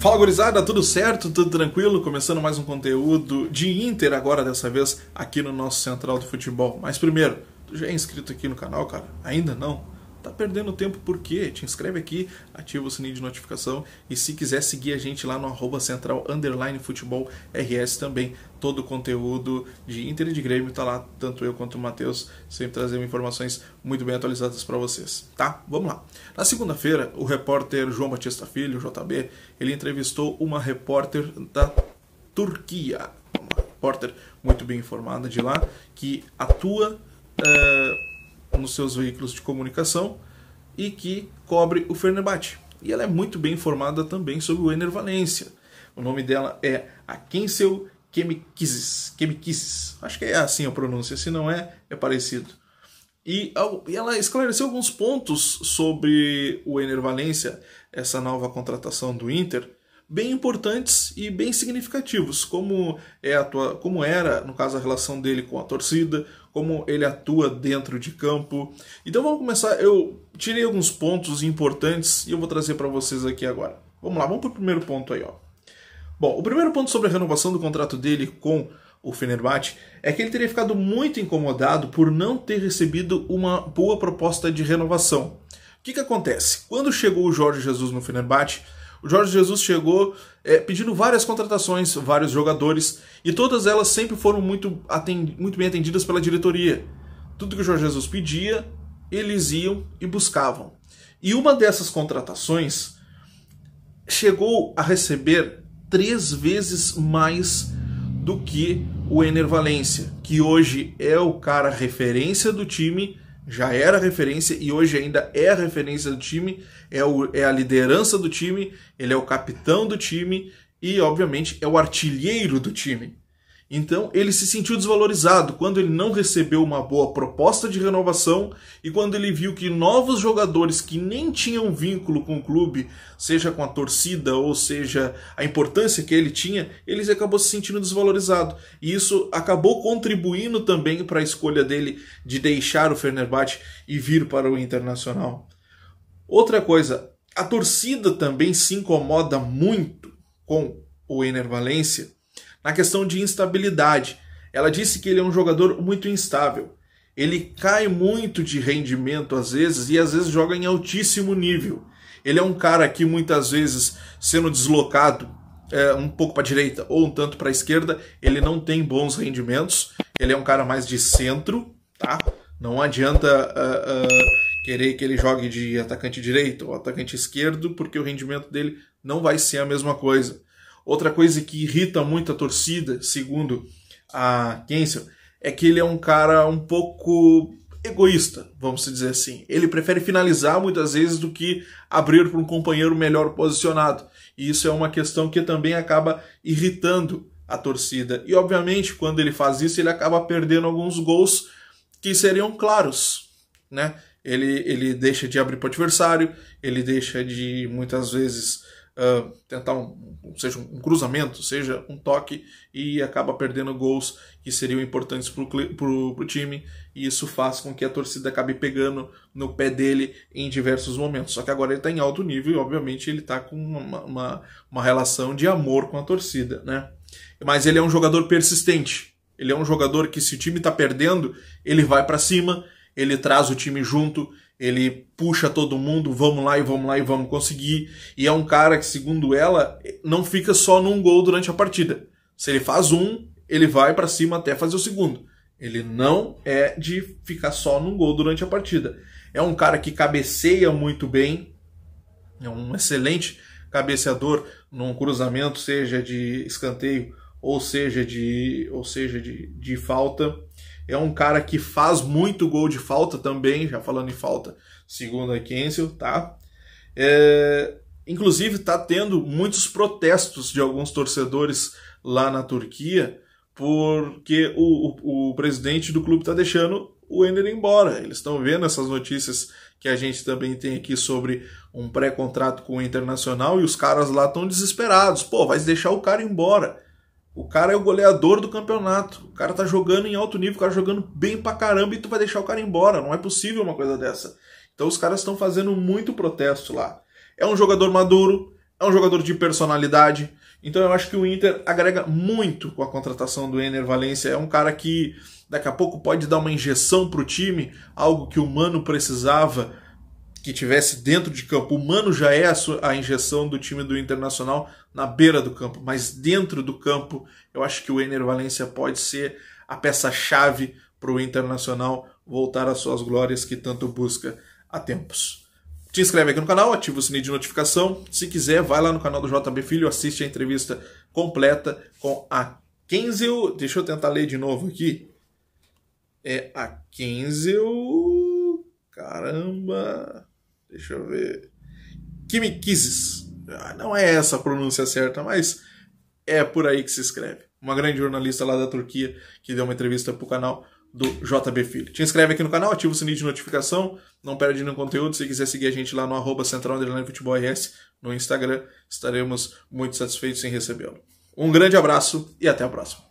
Fala gurizada, tudo certo? Tudo tranquilo? Começando mais um conteúdo de Inter agora, dessa vez aqui no nosso Central do Futebol. Mas primeiro, tu já é inscrito aqui no canal, cara? Ainda não? Tá perdendo tempo por quê? Te inscreve aqui, ativa o sininho de notificação e se quiser seguir a gente lá no arroba central underline futebol RS também. Todo o conteúdo de Inter e de Grêmio tá lá, tanto eu quanto o Matheus, sempre trazendo informações muito bem atualizadas para vocês, tá? Vamos lá. Na segunda-feira, o repórter João Batista Filho, JB, ele entrevistou uma repórter da Turquia, uma repórter muito bem informada de lá, que atua. Uh nos seus veículos de comunicação e que cobre o Fenerbahçe. E ela é muito bem informada também sobre o Ener Valência. O nome dela é Akensel Kemikizis. Kemikizis. Acho que é assim a pronúncia, se não é, é parecido. E ela esclareceu alguns pontos sobre o Ener Valência, essa nova contratação do Inter, bem importantes e bem significativos, como, é a tua, como era, no caso, a relação dele com a torcida, como ele atua dentro de campo. Então vamos começar, eu tirei alguns pontos importantes e eu vou trazer para vocês aqui agora. Vamos lá, vamos para o primeiro ponto aí. Ó. Bom, o primeiro ponto sobre a renovação do contrato dele com o Fenerbahçe, é que ele teria ficado muito incomodado por não ter recebido uma boa proposta de renovação. O que, que acontece? Quando chegou o Jorge Jesus no Fenerbahçe, o Jorge Jesus chegou é, pedindo várias contratações, vários jogadores, e todas elas sempre foram muito, muito bem atendidas pela diretoria. Tudo que o Jorge Jesus pedia, eles iam e buscavam. E uma dessas contratações chegou a receber três vezes mais do que o Ener Valência, que hoje é o cara referência do time já era referência e hoje ainda é a referência do time, é, o, é a liderança do time, ele é o capitão do time e, obviamente, é o artilheiro do time. Então, ele se sentiu desvalorizado quando ele não recebeu uma boa proposta de renovação e quando ele viu que novos jogadores que nem tinham vínculo com o clube, seja com a torcida ou seja a importância que ele tinha, ele acabou se sentindo desvalorizado. E isso acabou contribuindo também para a escolha dele de deixar o Fenerbahçe e vir para o Internacional. Outra coisa, a torcida também se incomoda muito com o Ener Valencia na questão de instabilidade. Ela disse que ele é um jogador muito instável. Ele cai muito de rendimento às vezes e às vezes joga em altíssimo nível. Ele é um cara que muitas vezes, sendo deslocado é, um pouco para a direita ou um tanto para a esquerda, ele não tem bons rendimentos. Ele é um cara mais de centro, tá? Não adianta uh, uh, querer que ele jogue de atacante direito ou atacante esquerdo, porque o rendimento dele não vai ser a mesma coisa. Outra coisa que irrita muito a torcida, segundo a Kensel, é que ele é um cara um pouco egoísta, vamos dizer assim. Ele prefere finalizar muitas vezes do que abrir para um companheiro melhor posicionado. E isso é uma questão que também acaba irritando a torcida. E obviamente, quando ele faz isso, ele acaba perdendo alguns gols que seriam claros, né? Ele, ele deixa de abrir para o adversário, ele deixa de muitas vezes ah, tentar um, seja um cruzamento, seja um toque e acaba perdendo gols que seriam importantes para o time e isso faz com que a torcida acabe pegando no pé dele em diversos momentos. Só que agora ele está em alto nível e obviamente ele está com uma, uma, uma relação de amor com a torcida, né? Mas ele é um jogador persistente. Ele é um jogador que se o time está perdendo, ele vai para cima, ele traz o time junto, ele puxa todo mundo, vamos lá e vamos lá e vamos conseguir. E é um cara que, segundo ela, não fica só num gol durante a partida. Se ele faz um, ele vai para cima até fazer o segundo. Ele não é de ficar só num gol durante a partida. É um cara que cabeceia muito bem, é um excelente cabeceador num cruzamento, seja de escanteio ou seja de, ou seja de, de falta. É um cara que faz muito gol de falta também, já falando em falta, segundo a Kensel, tá? É, inclusive está tendo muitos protestos de alguns torcedores lá na Turquia, porque o, o, o presidente do clube está deixando o Ender embora. Eles estão vendo essas notícias que a gente também tem aqui sobre um pré-contrato com o Internacional e os caras lá estão desesperados. Pô, vai deixar o cara embora. O cara é o goleador do campeonato. O cara tá jogando em alto nível, o cara jogando bem pra caramba e tu vai deixar o cara embora. Não é possível uma coisa dessa. Então os caras estão fazendo muito protesto lá. É um jogador maduro, é um jogador de personalidade. Então eu acho que o Inter agrega muito com a contratação do Ener Valencia. É um cara que daqui a pouco pode dar uma injeção pro time, algo que o Mano precisava que tivesse dentro de campo. O Mano já é a, sua, a, injeção do time do Internacional na beira do campo, mas dentro do campo eu acho que o Ener Valência pode ser a peça-chave para o Internacional voltar às suas glórias que tanto busca há tempos. Te inscreve aqui no canal, ativa o sininho de notificação. Se quiser, vai lá no canal do JB Filho, assiste a entrevista completa com a Kenzel. Deixa eu tentar ler de novo aqui. É a Kenzel. Caramba! Deixa eu ver. Kimikizes. Ah, não é essa a pronúncia certa, mas é por aí que se escreve. Uma grande jornalista lá da Turquia que deu uma entrevista pro canal do JB Filho. Te inscreve aqui no canal, ativa o sininho de notificação, não perde nenhum conteúdo. Se quiser seguir a gente lá no arroba central RS, no Instagram, estaremos muito satisfeitos em recebê-lo. Um grande abraço e até a próxima.